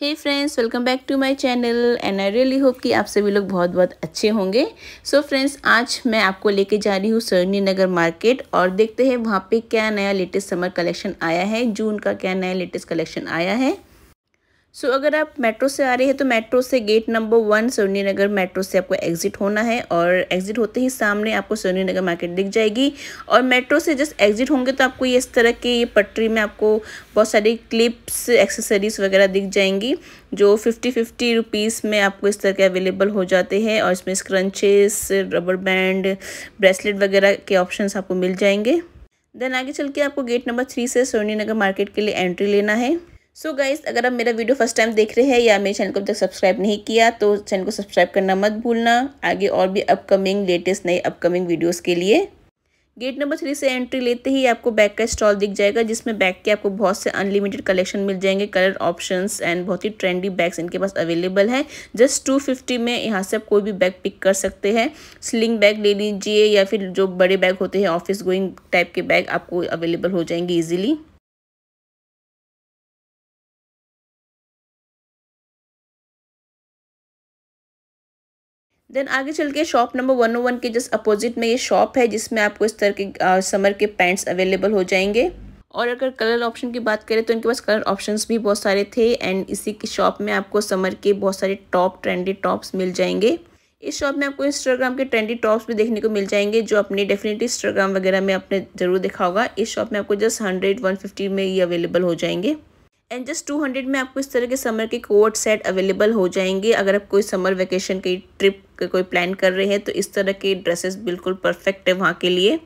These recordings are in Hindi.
hey friends welcome back to my channel and I really hope कि आप सभी लोग बहुत बहुत अच्छे होंगे सो so फ्रेंड्स आज मैं आपको लेके जा रही हूँ सरनी नगर मार्केट और देखते हैं वहाँ पे क्या नया लेटेस्ट समर कलेक्शन आया है जून का क्या नया लेटेस्ट कलेक्शन आया है सो so, अगर आप मेट्रो से आ रहे हैं तो मेट्रो से gate number one Soni Nagar metro से आपको एग्जिट होना है और एग्जिट होते ही सामने आपको सोनी नगर मार्केट दिख जाएगी और मेट्रो से जस्ट एग्जिट होंगे तो आपको ये इस तरह के ये पटरी में आपको बहुत सारी क्लिप्स एक्सेसरीज वगैरह दिख जाएंगी जो फिफ्टी फिफ्टी रुपीज़ में आपको इस तरह के अवेलेबल हो जाते हैं और इसमें स्क्रंचेस रबर बैंड ब्रेसलेट वगैरह के ऑप्शन आपको मिल जाएंगे देन आगे चल के आपको गेट नंबर थ्री से सोनी नगर मार्केट के लिए एंट्री लेना है सो so गाइज अगर आप मेरा वीडियो फर्स्ट टाइम देख रहे हैं या मेरे चैनल को अभी तक सब्सक्राइब नहीं किया तो चैनल को सब्सक्राइब करना मत भूलना आगे और भी अपकमिंग लेटेस्ट नए अपकमिंग वीडियोस के लिए गेट नंबर थ्री से एंट्री लेते ही आपको बैग का स्टॉल दिख जाएगा जिसमें बैग के आपको बहुत से अनलिमिटेड कलेक्शन मिल जाएंगे कलर ऑप्शंस एंड बहुत ही ट्रेंडी बैग्स इनके पास अवेलेबल है जस्ट टू फिफ्टी में यहाँ से आप कोई भी बैग पिक कर सकते हैं स्लिंग बैग ले लीजिए या फिर जो बड़े बैग होते हैं ऑफिस गोइंग टाइप के बैग आपको अवेलेबल हो जाएंगे ईजिली देन आगे चल के shop number one O one के जस्ट अपोजिट में ये शॉप है जिसमें आपको इस तरह के समर के पैंट्स अवेलेबल हो जाएंगे और अगर कलर ऑप्शन की बात करें तो इनके पास कलर ऑप्शंस भी बहुत सारे थे एंड इसी की शॉप में आपको समर के बहुत सारे टॉप ट्रेंडी टॉप्स मिल जाएंगे इस शॉप में आपको इंस्टाग्राम के ट्रेंडी टॉप्स भी देखने को मिल जाएंगे जो अपने डेफिनेटली इंस्टाग्राम वगैरह में आपने ज़रूर देखा होगा इस शॉप में आपको जस्ट हंड्रेड वन फिफ्टी में ये अवेलेबल हो जाएंगे एंड जस्ट टू हंड्रेड में आपको इस तरह के समर के कोट सेट अवेलेबल हो जाएंगे अगर आप कोई समर वैकेशन की ट्रिप अगर कोई प्लान कर रहे हैं तो इस तरह के ड्रेसेस बिल्कुल परफेक्ट है वहाँ के लिए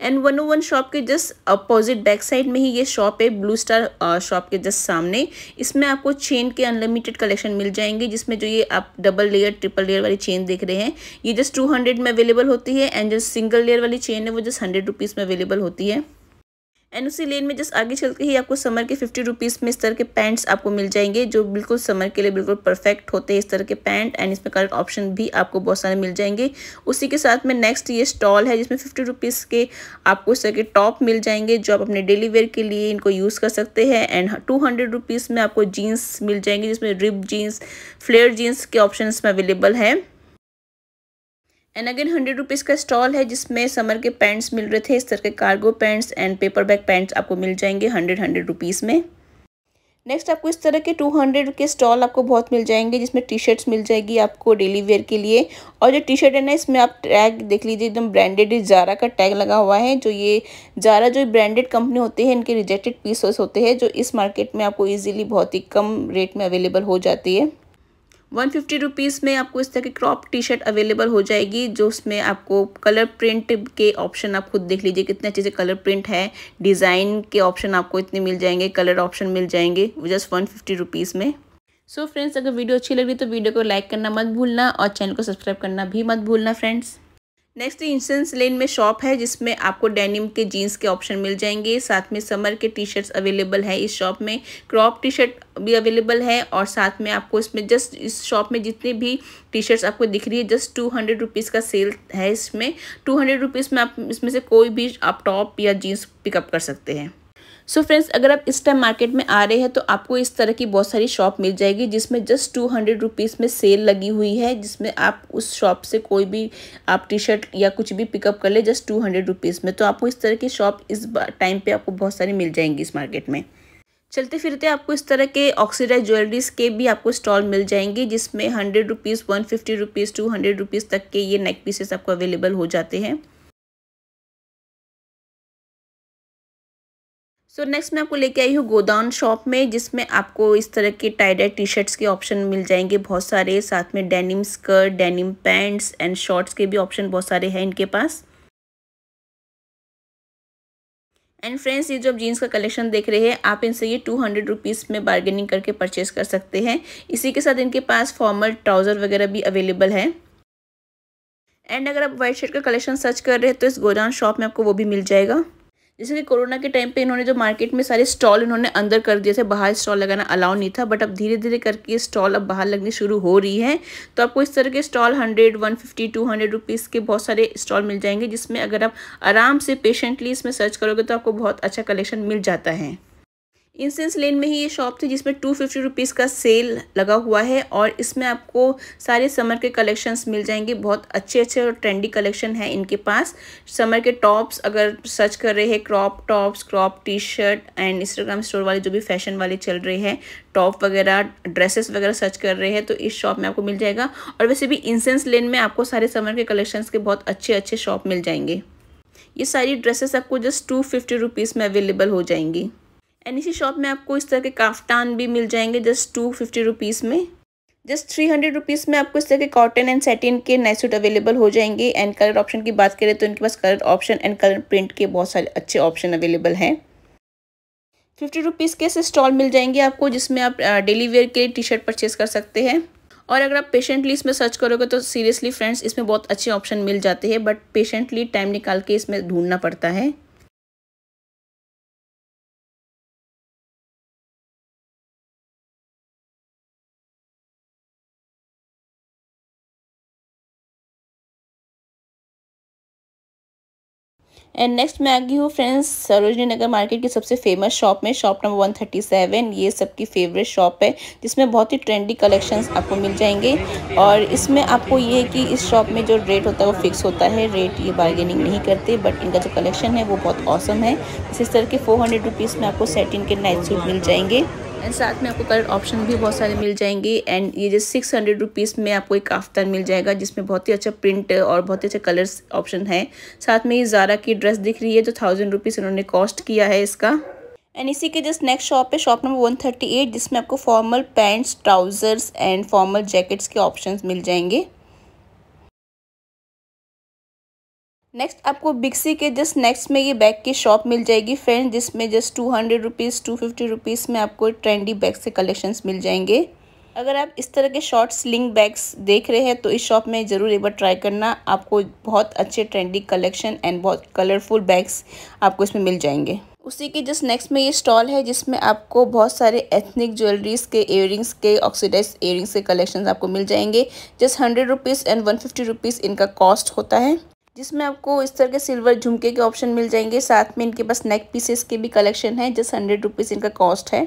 and one O one shop के जस्ट अपोजिट बैक साइड में ही ये शॉप है ब्लू स्टार शॉप के जस्ट सामने इसमें आपको चेन के अनलिमिटेड कलेक्शन मिल जाएंगे जिसमें जो ये आप डबल लेयर ट्रिपल लेयर वाली चेन देख रहे हैं ये जस्ट टू हंड्रेड में अवेलेबल होती है एंड जो सिंगल लेयर वाली चेन है वो जस्ट हंड्रेड रुपीज़ में अवेलेबल होती है एंड उसी लेन में जस्ट आगे चल के ही आपको समर के फिफ्टी रुपीज़ में इस तरह के पैंट्स आपको मिल जाएंगे जो बिल्कुल समर के लिए बिल्कुल परफेक्ट होते हैं इस तरह के पैंट एंड इसमें कलर ऑप्शन भी आपको बहुत सारे मिल जाएंगे उसी के साथ में नेक्स्ट ये स्टॉल है जिसमें फिफ्टी रुपीज़ के आपको इस तरह के टॉप मिल जाएंगे जो आप अपने डेली वेयर के लिए इनको यूज़ कर सकते हैं एंड टू हंड्रेड रुपीज़ में आपको जीन्स मिल जाएंगे जिसमें रिप जीन्स फ्लेयर जीन्स के ऑप्शन इसमें अवेलेबल है एंड अगेन हंड्रेड रुपीज़ का स्टॉल है जिसमें समर के पैंट्स मिल रहे थे इस तरह के cargo pants and paper bag pants आपको मिल जाएंगे हंड्रेड हंड्रेड रुपीज़ में नेक्स्ट आपको इस तरह के टू हंड्रेड के स्टॉल आपको बहुत मिल जाएंगे जिसमें टी शर्ट्स मिल जाएगी आपको डेली वेयर के लिए और जो टी शर्ट है ना इसमें आप टैग देख लीजिए एकदम ब्रांडेड जारा का टैग लगा हुआ है जो ये जारा जो ब्रांडेड कंपनी होती है इनके रिजेक्टेड पीसेस होते हैं जो इस मार्केट में आपको ईजिली बहुत ही कम रेट में अवेलेबल हो जाती है वन फिफ्टी रुपीज़ में आपको इस तरह की क्रॉप टी शर्ट अवेलेबल हो जाएगी जो उसमें आपको कलर प्रिंट के ऑप्शन आप खुद देख लीजिए कितने अच्छे से कलर प्रिंट है डिज़ाइन के ऑप्शन आपको इतने मिल जाएंगे कलर ऑप्शन मिल जाएंगे जस्ट वन फिफ्टी रुपीज़ में सो so फ्रेंड्स अगर वीडियो अच्छी लगी तो वीडियो को लाइक करना मत भूलना और चैनल को सब्सक्राइब करना भी मत भूलना फ्रेंड्स नेक्स्ट इंसेंस लेन में शॉप है जिसमें आपको डेनिम के जीन्स के ऑप्शन मिल जाएंगे साथ में समर के टी शर्ट्स अवेलेबल है इस शॉप में क्रॉप टी शर्ट भी अवेलेबल है और साथ में आपको इसमें जस्ट इस शॉप में जितने भी टी शर्ट्स आपको दिख रही है जस्ट टू हंड्रेड रुपीज़ का सेल है इसमें टू हंड्रेड रुपीज़ में आप इसमें से कोई भी आप टॉप या जीन्स पिकअप कर सकते हैं सो so फ्रेंड्स अगर आप इस टाइम मार्केट में आ रहे हैं तो आपको इस तरह की बहुत सारी शॉप मिल जाएगी जिसमें जस्ट टू हंड्रेड रुपीज़ में सेल लगी हुई है जिसमें आप उस शॉप से कोई भी आप टी शर्ट या कुछ भी पिकअप कर ले जस्ट टू हंड्रेड रुपीज़ में तो आपको इस तरह की शॉप इस टाइम पर आपको बहुत सारी मिल जाएंगी इस मार्केट में चलते फिरते आपको इस तरह के ऑक्सीडाइज ज्वेलरीज के भी आपको स्टॉल मिल जाएंगे जिसमें hundred rupees one fifty rupees two hundred rupees तक के ये नेक पीसेस आपको अवेलेबल हो जाते हैं सो so नेक्स्ट मैं आपको लेके आई हूँ गोदाउन शॉप में जिसमें आपको इस तरह के टाइडेड टी शर्ट्स के ऑप्शन मिल जाएंगे बहुत सारे साथ में denim skirt denim pants and shorts के भी ऑप्शन बहुत सारे हैं इनके पास एंड फ्रेंड्स ये जो आप जीन्स का कलेक्शन देख रहे हैं आप इनसे ये टू हंड्रेड रुपीज़ में बार्गेनिंग करके परचेज़ कर सकते हैं इसी के साथ इनके पास फॉर्मल ट्राउज़र वगैरह भी अवेलेबल है एंड अगर आप वाइट शर्ट का कलेक्शन सर्च कर रहे हैं तो इस गोदान शॉप में आपको वो भी मिल जाएगा जैसे कि कोरोना के टाइम पे इन्होंने जो मार्केट में सारे स्टॉल इन्होंने अंदर कर दिए थे बाहर स्टॉल लगाना अलाउ नहीं था बट अब धीरे धीरे करके स्टॉल अब बाहर लगनी शुरू हो रही है तो आपको इस तरह के stall hundred one fifty two hundred rupees के बहुत सारे स्टॉल मिल जाएंगे जिसमें अगर आप आराम से पेशेंटली इसमें सर्च करोगे तो आपको बहुत अच्छा कलेक्शन मिल जाता है इंसेंस लेन में ही ये शॉप थी जिसमें टू फिफ्टी रुपीज़ का सेल लगा हुआ है और इसमें आपको सारे समर के कलेक्शंस मिल जाएंगे बहुत अच्छे अच्छे और ट्रेंडी कलेक्शन है इनके पास समर के टॉप्स अगर सर्च कर रहे हैं crop tops crop T shirt and Instagram store वाले जो भी फैशन वाले चल रहे हैं टॉप वगैरह ड्रेसेस वगैरह सर्च कर रहे हैं तो इस शॉप में आपको मिल जाएगा और वैसे भी इंसेंस लेन में आपको सारे समर के कलेक्शन के बहुत अच्छे अच्छे शॉप मिल जाएंगे ये सारी ड्रेसेस आपको जस्ट टू फिफ्टी रुपीज़ में अवेलेबल हो जाएंगी एंड इसी शॉप में आपको इस तरह के काफ्तान भी मिल जाएंगे जस्ट टू फिफ्टी रुपीज़ में जस्ट थ्री हंड्रेड रुपीज़ में आपको इस तरह के कॉटन एंड सेटिन के नए सूट अवेलेबल हो जाएंगे एंड कलर ऑप्शन की बात करें तो इनके पास colour option and colour print के बहुत सारे अच्छे ऑप्शन अवेलेबल हैं फिफ्टी रुपीज़ के ऐसे स्टॉल मिल जाएंगे आपको जिसमें आप डेली वेयर के टी शर्ट परचेज कर सकते हैं और अगर आप पेशेंटली इसमें सर्च करोगे तो सीरियसली फ्रेंड्स इसमें बहुत अच्छे ऑप्शन मिल जाते हैं बट पेशेंटली टाइम निकाल के इसमें ढूंढना पड़ता है एंड नेक्स्ट मैं आ गई हूँ फ्रेंड्स सरोजनी नगर मार्केट की सबसे फेमस शॉप में shop number one thirty seven ये सबकी फेवरेट शॉप है जिसमें बहुत ही ट्रेंडी कलेक्शंस आपको मिल जाएंगे और इसमें आपको ये है कि इस शॉप में जो रेट होता है वो फिक्स होता है रेट ये बार्गेनिंग नहीं करते बट इनका जो कलेक्शन है वो बहुत औसम है इस तरह के फोर हंड्रेड में आपको सेटिन के नाइट सूट मिल जाएंगे एंड साथ में आपको कलर ऑप्शन भी बहुत सारे मिल जाएंगे एंड ये जो सिक्स हंड्रेड रुपीज़ में आपको एक काफ्तान मिल जाएगा जिसमें बहुत ही अच्छा प्रिंट और बहुत ही अच्छा कलर्स ऑप्शन है साथ में ये ज़ारा की ड्रेस दिख रही है जो थाउजेंड रुपीज़ इन्होंने कॉस्ट किया है इसका एंड इसी के जस्ट नेक्स्ट शॉप है shop number one thirty eight जिसमें आपको formal pants trousers and formal jackets के ऑप्शन मिल जाएंगे नेक्स्ट आपको बिक्सी के जस्ट नेक्स्ट में ये बैग की शॉप मिल जाएगी फ्रेंड जिसमें just two hundred rupees two fifty rupees में आपको ट्रेंडी बैग से कलेक्शंस मिल जाएंगे अगर आप इस तरह के शॉर्ट स्लिंग बैग्स देख रहे हैं तो इस शॉप में ज़रूर एक बार ट्राई करना आपको बहुत अच्छे ट्रेंडी कलेक्शन एंड बहुत कलरफुल बैग्स आपको इसमें मिल जाएंगे उसी के जस्ट नेक्स्ट में ये स्टॉल है जिसमें आपको बहुत सारे एथनिक ज्वेलरीज के इयरिंग्स के ऑक्सीडाइज इयरिंग्स के कलेक्शंस आपको मिल जाएंगे just hundred rupees and one fifty rupees इनका कॉस्ट होता है जिसमें आपको इस तरह के सिल्वर झुमके के ऑप्शन मिल जाएंगे साथ में इनके पास नेक पीसेस के भी कलेक्शन है जस्ट हंड्रेड रुपीज़ इनका कॉस्ट है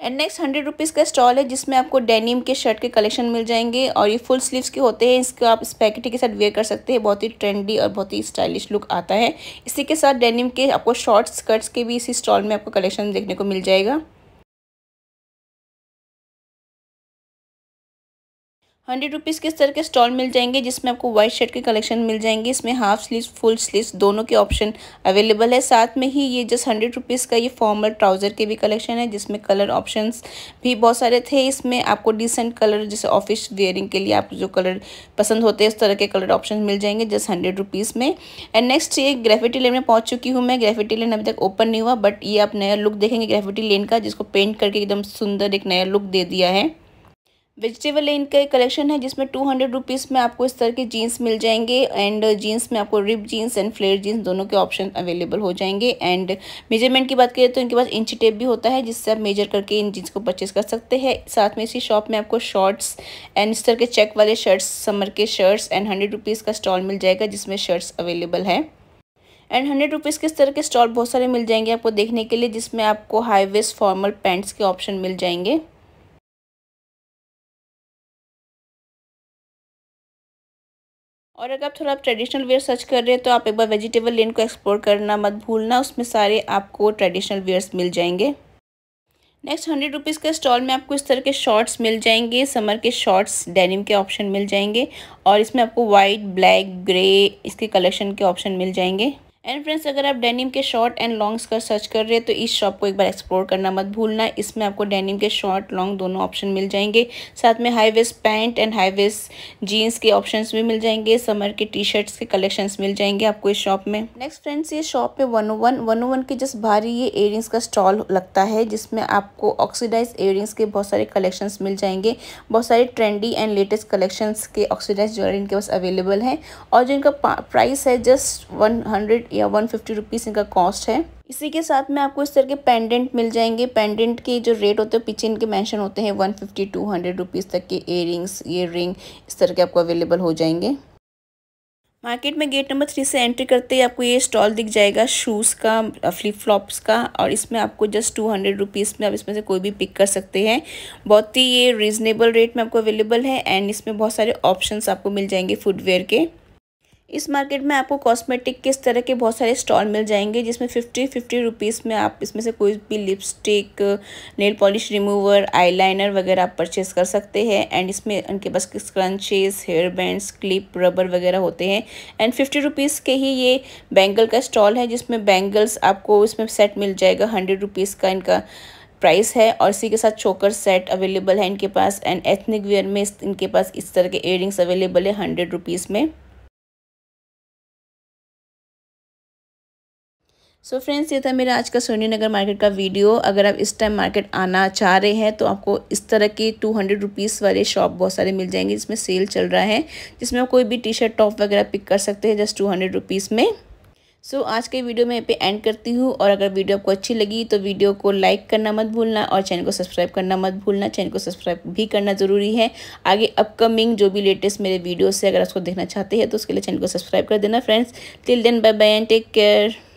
एंड नेक्स्ट हंड्रेड रुपीज़ का स्टॉल है जिसमें आपको डेनिम के शर्ट के कलेक्शन मिल जाएंगे और ये फुल स्लीव्स के होते हैं इसको आप स्पैकेटी के साथ वेयर कर सकते हैं बहुत ही ट्रेंडी और बहुत ही स्टाइलिश लुक आता है इसी के साथ डेनिम के आपको शॉर्ट स्कर्ट्स के भी इसी स्टॉल में आपको कलेक्शन देखने को मिल जाएगा हंड्रेड रुपीज़ के तरह के स्टॉल मिल जाएंगे जिसमें आपको व्हाइट शर्ट के कलेक्शन मिल जाएंगे इसमें हाफ स्लीव फुल स्लीव दोनों के ऑप्शन अवेलेबल है साथ में ही ये जस्ट हंड्रेड रुपीज़ का ये फॉर्मल ट्राउज़र के भी कलेक्शन है जिसमें कलर ऑप्शन भी बहुत सारे थे इसमें आपको डिसेंट कलर जैसे ऑफिस वेयरिंग के लिए आप जो कलर पसंद होते हैं उस तरह के कलर ऑप्शन मिल जाएंगे जस्ट हंड्रेड रुपीज़ में एंड नेक्स्ट ये ग्रेफिटी लेन में पहुँच चुकी हूँ मैं ग्रेफिटी लेन अभी तक ओपन नहीं हुआ बट ये आप नया लुक देखेंगे ग्रेफिटी लेन का जिसको पेंट करके एकदम सुंदर एक नया लुक दे दिया है वेजिटेबल लेन का एक कलेक्शन है जिसमें टू हंड्रेड रुपीज़ में आपको इस तरह के जीन्स मिल जाएंगे एंड जीन्स में आपको rip jeans and flare jeans दोनों के ऑप्शन अवेलेबल हो जाएंगे एंड मेजरमेंट की बात करें तो इनके पास इंची टेप भी होता है जिससे आप मेजर करके इन जीन्स को परचेज़ कर सकते हैं साथ में इसी शॉप में आपको शॉर्ट्स एंड इस तरह के चेक वाले शर्ट्स समर के शर्ट्स एंड हंड्रेड रुपीज़ का स्टॉल मिल जाएगा जिसमें शर्ट्स अवेलेबल है एंड हंड्रेड रुपीज़ के इस तरह के स्टॉल बहुत सारे मिल जाएंगे आपको देखने के लिए जिसमें आपको हाई वेस्ट फॉर्मल पैंट्स के ऑप्शन मिल जाएंगे और अगर आप थोड़ा आप ट्रेडिशनल वेयर सर्च कर रहे हैं तो आप एक बार वेजिटेबल लेन को एक्सप्लोर करना मत भूलना उसमें सारे आपको ट्रेडिशनल वेयर्स मिल जाएंगे नेक्स्ट हंड्रेड रुपीज़ के स्टॉल में आपको इस तरह के शॉर्ट्स मिल जाएंगे समर के शॉर्ट्स डेनिम के ऑप्शन मिल जाएंगे और इसमें आपको वाइट ब्लैक ग्रे इसके कलेक्शन के ऑप्शन मिल जाएंगे एंड फ्रेंड्स अगर आप डेनिम के शॉर्ट एंड लॉन्ग्स का सर्च कर रहे हैं तो इस शॉप को एक बार एक्सप्लोर करना मत भूलना इसमें आपको डेनिम के शॉर्ट लॉन्ग दोनों ऑप्शन मिल जाएंगे साथ में high waist pant and high waist jeans के ऑप्शंस भी मिल जाएंगे समर के टी शर्ट्स के कलेक्शंस मिल जाएंगे आपको इस शॉप में नेक्स्ट फ्रेंड्स ये शॉप पे वन वन वन वन के जस्ट भारी ये इयर का स्टॉल लगता है जिसमें आपको ऑक्सीडाइज इयर के बहुत सारे कलेक्शंस मिल जाएंगे बहुत सारे ट्रेंडी एंड लेटेस्ट कलेक्शंस के ऑक्सीडाइज ज्वेलरी इनके पास अवेलेबल है और जो इनका प्राइस है जस्ट वन हंड्रेड या वन फिफ्टी रुपीज़ इनका कॉस्ट है इसी के साथ में आपको इस तरह के पेंडेंट मिल जाएंगे पेंडेंट के जो रेट होते हैं पीछे इनके मेंशन होते हैं one fifty two hundred rupees तक के रिंग्स ईयर रिंग इस तरह के आपको अवेलेबल हो जाएंगे मार्केट में गेट नंबर थ्री से एंट्री करते ही आपको ये स्टॉल दिख जाएगा शूज़ का फ्लिप फ्लॉप्स का और इसमें आपको जस्ट टू हंड्रेड रुपीज़ में आप इसमें से कोई भी पिक कर सकते हैं बहुत ही ये रिजनेबल रेट में आपको अवेलेबल है एंड इसमें बहुत सारे ऑप्शंस आपको मिल जाएंगे फुटवेयर के इस मार्केट में आपको कॉस्मेटिक के इस तरह के बहुत सारे स्टॉल मिल जाएंगे जिसमें फिफ्टी फिफ्टी रुपीज़ में आप इसमें से कोई भी lipstick nail polish remover eyeliner वगैरह आप परचेज़ कर सकते हैं एंड इसमें उनके पास scrunchies hair bands clip rubber वगैरह होते हैं एंड फिफ्टी रुपीज़ के ही ये बैंगल का स्टॉल है जिसमें बैंगल्स आपको इसमें सेट मिल जाएगा हंड्रेड रुपीज़ का इनका प्राइस है और इसी के साथ चोकर सेट अवेलेबल है इनके पास एंड एथनिक वेयर में इनके पास इस तरह के एयरिंग्स अवेलेबल है हंड्रेड रुपीज़ में सो so फ्रेंड्स ये था मेरा आज का सोनी नगर मार्केट का वीडियो अगर आप इस टाइम मार्केट आना चाह रहे हैं तो आपको इस तरह के टू हंड्रेड रुपीज़ वाले शॉप बहुत सारे मिल जाएंगे जिसमें सेल चल रहा है जिसमें आप कोई भी टी शर्ट टॉप वगैरह पिक कर सकते हैं जस्ट टू हंड्रेड रुपीज़ में सो so, आज के वीडियो मैं यहाँ पे एंड करती हूँ और अगर वीडियो आपको अच्छी लगी तो वीडियो को लाइक करना मत भूलना और चैनल को सब्सक्राइब करना मत भूलना चैनल को सब्सक्राइब भी करना ज़रूरी है आगे अपकमिंग जो भी लेटेस्ट मेरे वीडियोस है अगर आपको देखना चाहते हैं तो उसके लिए चैनल को सब्सक्राइब कर देना friends till then bye bye and take care